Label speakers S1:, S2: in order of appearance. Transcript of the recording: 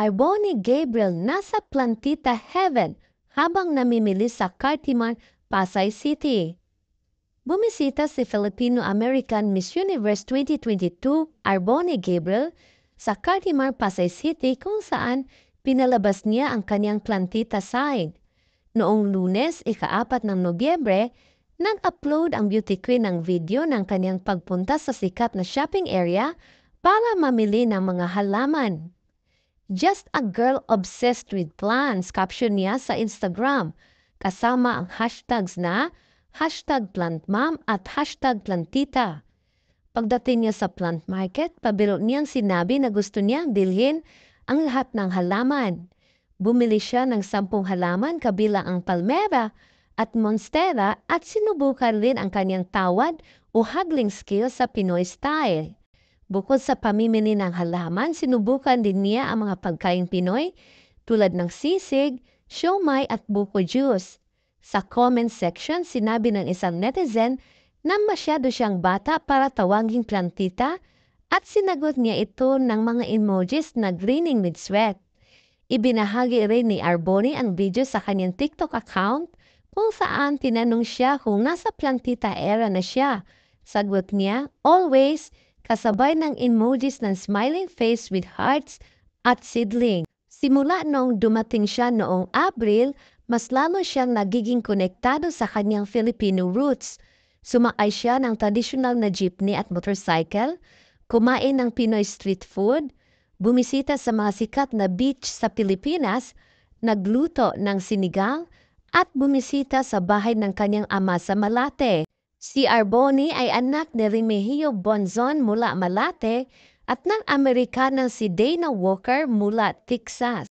S1: Aybo ni Gabriel nasa Plantita Heaven habang namimili sa Cartiman, Pasay City. Bumisita si Filipino-American Miss Universe 2022 Arbonne Gabriel sa Cartimar, Pasay City kung saan pinalabas niya ang kanyang plantita sign. Noong lunes, ikaapat ng Nobyembre, nag-upload ang beauty queen ng video ng kanyang pagpunta sa sikat na shopping area para mamili ng mga halaman. Just a girl obsessed with plants, caption niya sa Instagram. Kasama ang hashtags na hashtag plantmom at hashtag plantita. Pagdating niya sa plant market, pabiro niyang sinabi na gusto niya bilhin ang lahat ng halaman. Bumili siya ng sampung halaman kabila ang palmera at monstera at sinubukan rin ang kanyang tawad o haggling skill sa Pinoy style. Bukod sa pamimili ng halaman, sinubukan din niya ang mga pagkain Pinoy tulad ng sisig, siomay at buko juice. Sa comment section, sinabi ng isang netizen na masyado siyang bata para tawaging plantita at sinagot niya ito ng mga emojis na grinning with sweat. Ibinahagi rin ni Arboni ang video sa kanyang TikTok account kung saan tinanong siya kung nasa plantita era na siya. Sagot niya, always, kasabay ng emojis ng smiling face with hearts at seedling. Simula noong dumating siya noong Abril, mas lalo siyang nagiging konektado sa kanyang Filipino roots. Sumakay siya ng traditional na jeepney at motorcycle, kumain ng Pinoy street food, bumisita sa mga sikat na beach sa Pilipinas, nagluto ng sinigang, at bumisita sa bahay ng kanyang ama sa Malate. Si Arboni ay anak ni Remigio Bonzon mula Malate at ng Amerikanang si Dana Walker mula Texas.